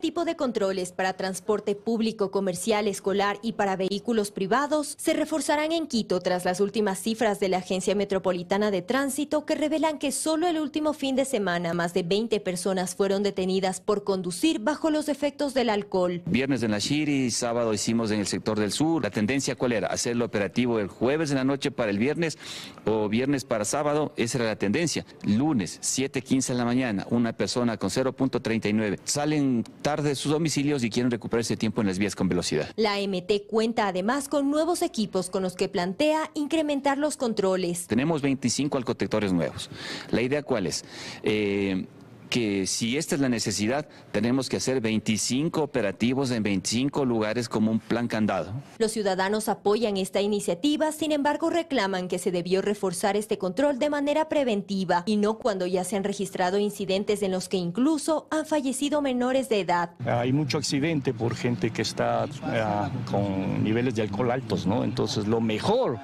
tipo de controles para transporte público, comercial, escolar y para vehículos privados se reforzarán en Quito tras las últimas cifras de la Agencia Metropolitana de Tránsito que revelan que solo el último fin de semana más de 20 personas fueron detenidas por conducir bajo los efectos del alcohol. Viernes en la Shiri, sábado hicimos en el sector del sur. La tendencia cuál era? Hacerlo operativo el jueves en la noche para el viernes o viernes para sábado. Esa era la tendencia. Lunes, 7.15 en la mañana, una persona con 0.39. Salen tarde de sus domicilios y quieren recuperar ese tiempo en las vías con velocidad. La MT cuenta además con nuevos equipos con los que plantea incrementar los controles. Tenemos 25 alcotectores nuevos. La idea cuál es? Eh, que si esta es la necesidad, tenemos que hacer 25 operativos en 25 lugares como un plan candado. Los ciudadanos apoyan esta iniciativa, sin embargo reclaman que se debió reforzar este control de manera preventiva y no cuando ya se han registrado incidentes en los que incluso han fallecido menores de edad. Ah, hay mucho accidente por gente que está ah, con niveles de alcohol altos, ¿no? Entonces lo mejor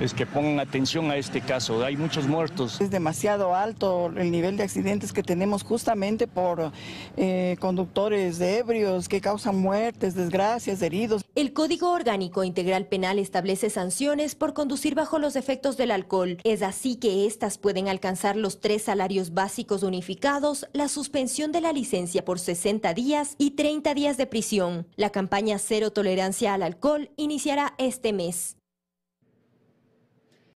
es que pongan atención a este caso. Hay muchos muertos. Es demasiado alto el nivel de accidentes que tenemos justamente por eh, conductores ebrios que causan muertes, desgracias, heridos. El Código Orgánico Integral Penal establece sanciones por conducir bajo los efectos del alcohol. Es así que estas pueden alcanzar los tres salarios básicos unificados, la suspensión de la licencia por 60 días y 30 días de prisión. La campaña Cero Tolerancia al Alcohol iniciará este mes.